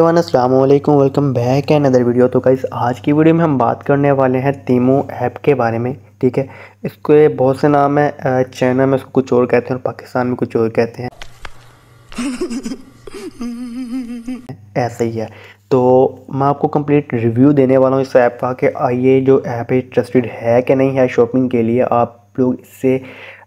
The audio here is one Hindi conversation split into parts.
Aslam welcome back and other video तो गाइस आज की वीडियो में हम बात करने वाले हैं तीमो ऐप के बारे में ठीक है इसके बहुत से नाम है चाइना में इसको कुछ और कहते हैं और पाकिस्तान में कुछ और कहते हैं ऐसा ही है तो मैं आपको कंप्लीट रिव्यू देने वाला हूँ इस ऐप का कि आइए जो ऐप है ट्रस्टेड है कि नहीं है शॉपिंग के लिए आप लोग इससे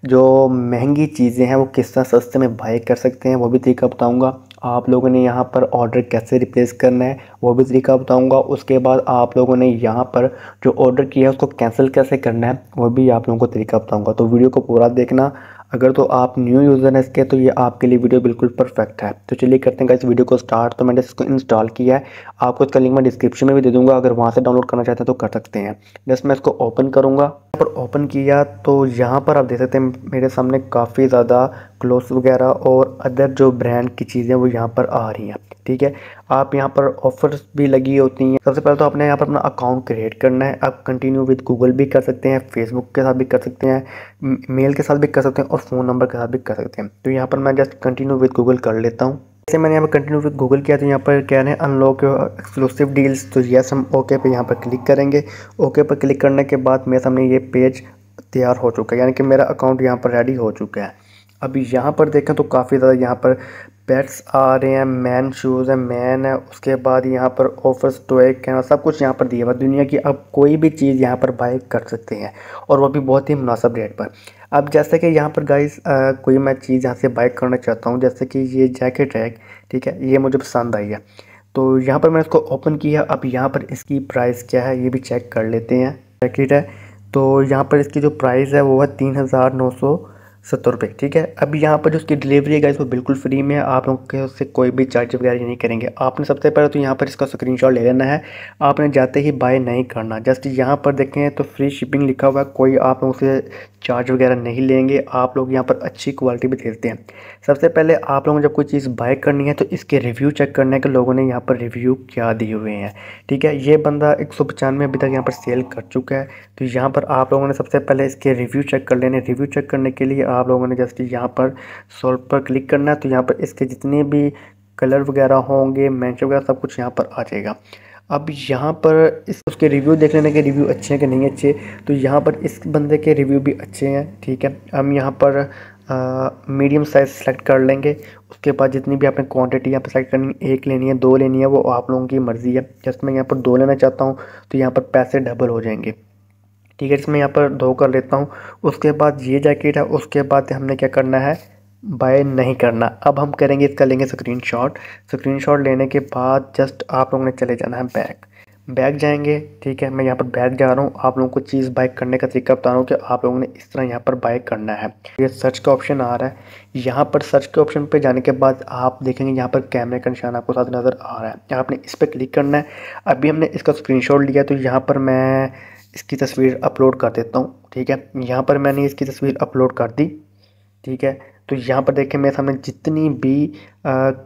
जो महंगी चीज़ें हैं वो किस तरह सस्ते में बाई कर सकते हैं वो भी तरीका बताऊँगा आप लोगों ने यहाँ पर ऑर्डर कैसे रिप्लेस करना है वो भी तरीका बताऊँगा उसके बाद आप लोगों ने यहाँ पर जो ऑर्डर किया है उसको कैंसिल कैसे करना है वो भी आप लोगों को तरीका बताऊँगा तो वीडियो को पूरा देखना अगर तो आप न्यू यूज़र हैं इसके तो ये आपके लिए वीडियो बिल्कुल परफेक्ट है तो चलिए करते हैं इस वीडियो को स्टार्ट तो मैंने इसको इंस्टॉल किया है आपको इसका लिंक मैं डिस्क्रिप्शन में भी दे दूंगा अगर वहाँ से डाउनलोड करना चाहते हैं तो कर सकते हैं जस्ट मैं इसको ओपन करूँगा पर ओपन किया तो यहाँ पर आप देख सकते हैं मेरे सामने काफ़ी ज़्यादा क्लोथ्स वगैरह और अदर जो ब्रांड की चीज़ें वो यहाँ पर आ रही हैं ठीक है आप यहाँ पर ऑफर्स भी लगी होती हैं सबसे पहले तो आपने यहाँ पर अपना अकाउंट क्रिएट करना है आप कंटिन्यू विद गूगल भी कर सकते हैं फेसबुक के साथ भी कर सकते हैं मेल के साथ भी कर सकते हैं और फ़ोन नंबर के साथ भी कर सकते हैं तो यहाँ पर मैं जस्ट कंटिन्यू विद गूगल कर लेता हूँ जैसे मैंने यहाँ पर कंटिन्यू विद गूगल किया तो यहाँ पर कह रहे हैं अनलॉक एक्सक्लूसिव डील्स तो येस हम ओके पर यहाँ पर क्लिक करेंगे ओके पर क्लिक करने के बाद मेरे सामने ये पेज तैयार हो चुका है यानी कि मेरा अकाउंट यहाँ पर रेडी हो चुका है अभी यहाँ पर देखें तो काफ़ी ज़्यादा यहाँ पर पेट्स आ रहे हैं मैन शूज़ हैं मैन है उसके बाद यहाँ पर ऑफर्स टॉय कैन सब कुछ यहाँ पर दिया हुआ दुनिया की अब कोई भी चीज़ यहाँ पर बाई कर सकते हैं और वो भी बहुत ही मुनासब रेट पर अब जैसे कि यहाँ पर गाइस कोई मैं चीज़ यहाँ से बाइक करना चाहता हूँ जैसे कि ये जैकेट है ठीक है ये मुझे पसंद आई है तो यहाँ पर मैंने इसको ओपन किया अब यहाँ पर इसकी प्राइस क्या है ये भी चेक कर लेते हैं जैकेट है तो यहाँ पर इसकी जो प्राइस है वो है तीन हज़ार नौ सौ सत्तर रुपये ठीक है अब यहाँ पर जो उसकी डिलीवरी है गाइस वो बिल्कुल फ्री में आप लोग के उससे कोई भी चार्ज वगैरह नहीं करेंगे आपने सबसे पहले तो यहाँ पर इसका स्क्रीनशॉट ले लेना है आपने जाते ही बाय नहीं करना जस्ट यहाँ पर देखें तो फ्री शिपिंग लिखा हुआ है कोई आप लोग से चार्ज वगैरह नहीं लेंगे आप लोग यहाँ पर अच्छी क्वालिटी भी देते हैं सबसे पहले आप लोगों जब कोई चीज़ बाय करनी है तो इसके रिव्यू चेक करना है कि लोगों ने यहाँ पर रिव्यू क्या दिए हुए हैं ठीक है ये बंदा एक सौ पचानवे अभी तक यहाँ पर सेल कर चुका है तो यहाँ पर आप लोगों ने सबसे पहले इसके रिव्यू चेक कर लेने रिव्यू चेक करने के लिए आप लोगों ने जस्ट यहाँ पर सॉल्व पर क्लिक करना है तो यहाँ पर इसके जितने भी कलर वगैरह होंगे मैंशन वगैरह सब कुछ यहाँ पर आ जाएगा अब यहाँ पर इस उसके रिव्यू देख लेने के रिव्यू अच्छे हैं कि नहीं अच्छे तो यहाँ पर इस बंदे के रिव्यू भी अच्छे हैं ठीक है हम यहाँ पर मीडियम साइज़ सेलेक्ट कर लेंगे उसके बाद जितनी भी आपने क्वांटिटी यहाँ पर सेलेक्ट करनी है एक लेनी है दो लेनी है वो आप लोगों की मर्ज़ी है जस्ट मैं यहाँ पर दो लेना चाहता हूँ तो यहाँ पर पैसे डबल हो जाएंगे ठीक है इसमें यहाँ पर धो कर लेता हूँ उसके बाद ये जैकेट है उसके बाद हमने क्या करना है बाय नहीं करना अब हम करेंगे इसका लेंगे स्क्रीन शॉट स्क्रीन शॉट लेने के बाद जस्ट आप लोगों ने चले जाना है बैग बैग जाएंगे ठीक है मैं यहाँ पर बैग जा रहा हूँ आप लोगों को चीज़ बाइक करने का तरीका बता रहा हूँ कि आप लोगों ने इस तरह यहाँ पर बाइक करना है ये सर्च का ऑप्शन आ रहा है यहाँ पर सर्च के ऑप्शन पे जाने के बाद आप देखेंगे यहाँ पर कैमरे का निशान आपको साथ नज़र आ रहा है आपने इस पर क्लिक करना है अभी हमने इसका स्क्रीन लिया तो यहाँ पर मैं इसकी तस्वीर अपलोड कर देता हूँ ठीक है यहाँ पर मैंने इसकी तस्वीर अपलोड कर दी ठीक है तो यहाँ पर देखें मेरे सामने जितनी भी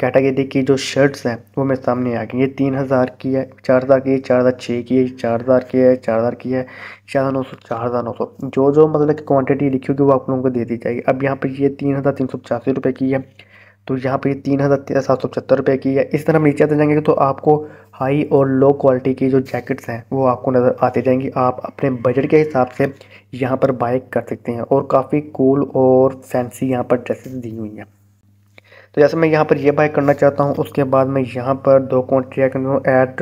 कैटेगरी की जो शर्ट्स हैं वो मेरे सामने आ गई ये तीन हज़ार की है चार हज़ार की है चार हज़ार छः की है चार हज़ार की है चार हज़ार की है चार हज़ार नौ सौ चार हज़ार नौ सौ जो जो मतलब कि क्वांटिटी लिखी होगी वो आप लोगों को दे दी जाएगी अब यहाँ पर ये तीन हज़ार तीन सौ पचासी रुपये की है तो यहाँ पर तीन हज़ार तेरह सात सौ पचहत्तर रुपये की है इस तरह हम नीचे आते जाएंगे तो आपको हाई और लो क्वालिटी की जो जैकेट्स हैं वो आपको नज़र आती जाएंगी आप अपने बजट के हिसाब से यहाँ पर बाइक कर सकते हैं और काफ़ी कूल और फैंसी यहाँ पर ड्रेसेस दी हुई हैं तो जैसे मैं यहाँ पर ये बाय करना चाहता हूँ उसके बाद मैं यहाँ पर दो कॉन्ट्रैक्ट में ऐट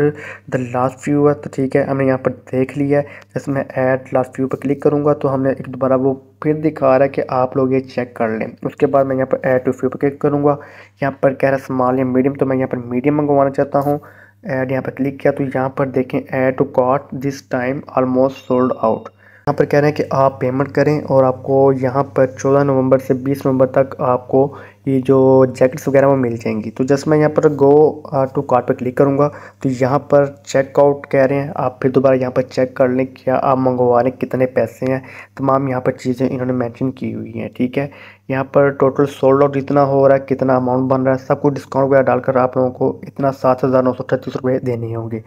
द लास्ट व्यू है तो ठीक है हमने यहाँ पर देख लिया है जैसे मैं ऐट लास्ट व्यू पर क्लिक करूँगा तो हमने एक दोबारा वो फिर दिखा रहा है कि आप लोग ये चेक कर लें उसके बाद मैं यहाँ पर ऐट टू व्यू पर क्लिक करूँगा यहाँ पर कह रहा है स्मॉल या मीडियम तो मैं यहाँ पर मीडियम मंगवाना चाहता हूँ ऐड यहाँ पर क्लिक किया तो यहाँ पर देखें add to cart this time almost sold out यहाँ पर कह रहे हैं कि आप पेमेंट करें और आपको यहाँ पर 14 नवंबर से 20 नवंबर तक आपको ये जो जैकेट्स वगैरह वो मिल जाएंगी तो जस्ट मैं यहाँ पर गो टू कार्ट पर क्लिक करूँगा तो यहाँ पर चेकआउट कह रहे हैं आप फिर दोबारा यहाँ पर चेक कर लें क्या आप मंगवा रहे हैं कितने पैसे हैं तमाम यहाँ पर चीज़ें इन्होंने मैंशन की हुई हैं ठीक है यहाँ पर टोटल सोल्ड आउट जितना हो रहा है कितना अमाउंट बन रहा है सब कुछ डिस्काउंट वगैरह डालकर आप लोगों को इतना सात हज़ार नौ सौ छत्तीस रुपये देने होंगे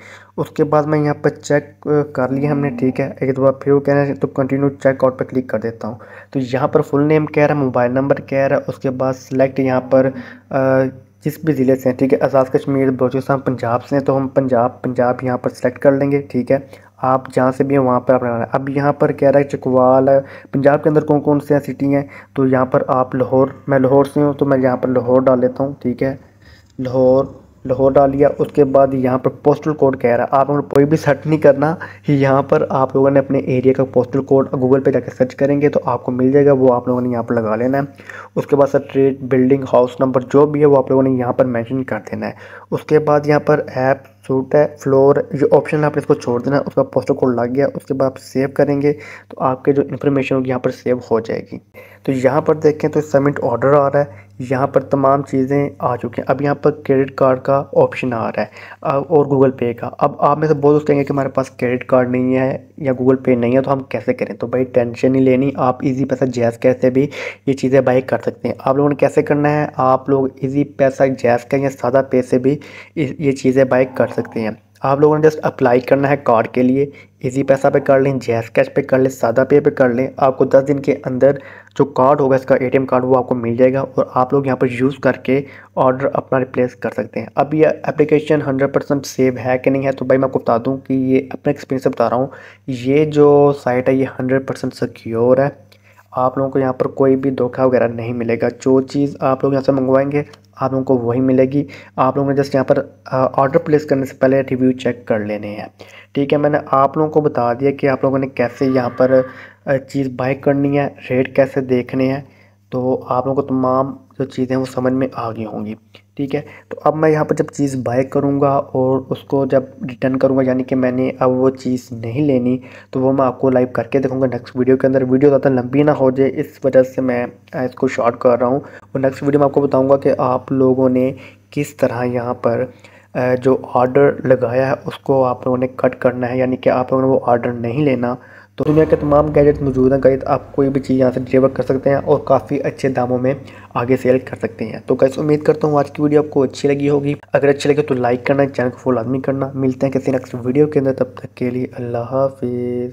उसके बाद मैं यहाँ पर चेक uh, कर लिया हमने ठीक है एक दो फिर वो कह रहे हैं तो कंटिन्यू चेकआउट पर क्लिक कर देता हूँ तो यहाँ पर फुल नेम कह रहा है मोबाइल नंबर कह रहा है उसके बाद सिलेक्ट इनफैक्ट यहाँ पर जिस भी ज़िले से हैं ठीक है आज़ाद कश्मीर बलोचिस्तान पंजाब से हैं तो हम पंजाब पंजाब यहाँ पर सेलेक्ट कर लेंगे ठीक है आप जहाँ से भी हैं वहाँ पर आप लगाना है अब यहाँ पर कह रहा है चकवाल है पंजाब के अंदर कौन कौन से हैं सिटी हैं तो यहाँ पर आप लाहौर मैं लाहौर से हूँ तो मैं यहाँ पर लाहौर डाल लेता हूँ ठीक है लाहौर लाहौर डाल लिया उसके बाद यहाँ पर पोस्टल कोड कह रहा है आप लोगों कोई भी सर्च नहीं करना यहाँ पर आप लोगों ने अपने एरिया का पोस्टल कोड गूगल पे जाकर सर्च करेंगे तो आपको मिल जाएगा वो आप लोगों ने यहाँ पर लगा लेना है उसके बाद स्ट्रीट बिल्डिंग हाउस नंबर जो भी है वो आप लोगों ने यहाँ पर मैंशन कर देना है उसके बाद यहाँ पर ऐप सूट है फ्लोर ये ऑप्शन है आपने इसको छोड़ देना उसका पोस्टर कोड लग गया उसके बाद आप सेव करेंगे तो आपके जो इन्फॉर्मेशन होगी यहाँ पर सेव हो जाएगी तो यहाँ पर देखें तो सबमिट ऑर्डर आ रहा है यहाँ पर तमाम चीज़ें आ चुकी हैं अब यहाँ पर क्रेडिट कार्ड का ऑप्शन आ रहा है और गूगल पे का अब आप में से बहुत कहेंगे कि हमारे पास क्रेडिट कार्ड नहीं है या गूगल पे नहीं है तो हम कैसे करें तो भाई टेंशन नहीं लेनी आप इजी पैसा जैस कैसे भी ये चीज़ें बाई कर सकते हैं आप लोगों ने कैसे करना है आप लोग इजी पैसा जैस का या सादा पैसे भी ये चीज़ें बाई कर सकते हैं आप लोगों ने जस्ट अप्लाई करना है कार्ड के लिए इजी पैसा पे कर लें जैस कैश पे कर लें सादा पे पे कर लें आपको 10 दिन के अंदर जो कार्ड होगा इसका एटीएम कार्ड वो आपको मिल जाएगा और आप लोग यहाँ पर यूज़ करके ऑर्डर अपना रिप्लेस कर सकते हैं अब ये एप्लीकेशन 100 परसेंट सेव है कि नहीं है तो भाई मैं आपको बता दूँ कि ये अपने एक्सपीरियंस से बता रहा हूँ ये जो साइट है ये हंड्रेड परसेंट सिक्योर है आप लोगों को यहाँ पर कोई भी धोखा वगैरह नहीं मिलेगा जो चीज़ आप लोग यहाँ से मंगवाएंगे आप लोगों को वही मिलेगी आप लोगों ने जस्ट यहाँ पर ऑर्डर प्लेस करने से पहले रिव्यू चेक कर लेने हैं ठीक है मैंने आप लोगों को बता दिया कि आप लोगों ने कैसे यहाँ पर चीज़ बाय करनी है रेट कैसे देखने हैं तो आप लोगों को तमाम जो चीज़ें वो समझ में आ गई होंगी ठीक है तो अब मैं यहाँ पर जब चीज़ बाय करूँगा और उसको जब रिटर्न करूँगा यानी कि मैंने अब वो चीज़ नहीं लेनी तो वो मैं आपको लाइव करके देखूँगा नेक्स्ट वीडियो के अंदर वीडियो ज़्यादा लंबी ना हो जाए इस वजह से मैं इसको शॉर्ट कर रहा हूँ और नेक्स्ट वीडियो में आपको बताऊँगा कि आप लोगों ने किस तरह यहाँ पर जो ऑर्डर लगाया है उसको आप लोगों ने कट करना है यानी कि आप लोगों ने वो ऑर्डर नहीं लेना तो दुनिया के तमाम गैजेट मौजूद हैं गैज आप कोई भी चीज़ यहाँ से डिलीवर कर सकते हैं और काफ़ी अच्छे दामों में आगे सेल कर सकते हैं तो गैस उम्मीद करता हूँ आज की वीडियो आपको अच्छी लगी होगी अगर अच्छी लगे तो लाइक करना चैनल को फॉलो आदमी करना मिलते हैं किसी नेक्स्ट वीडियो के अंदर तब तक के लिए अल्लाह हाफिज़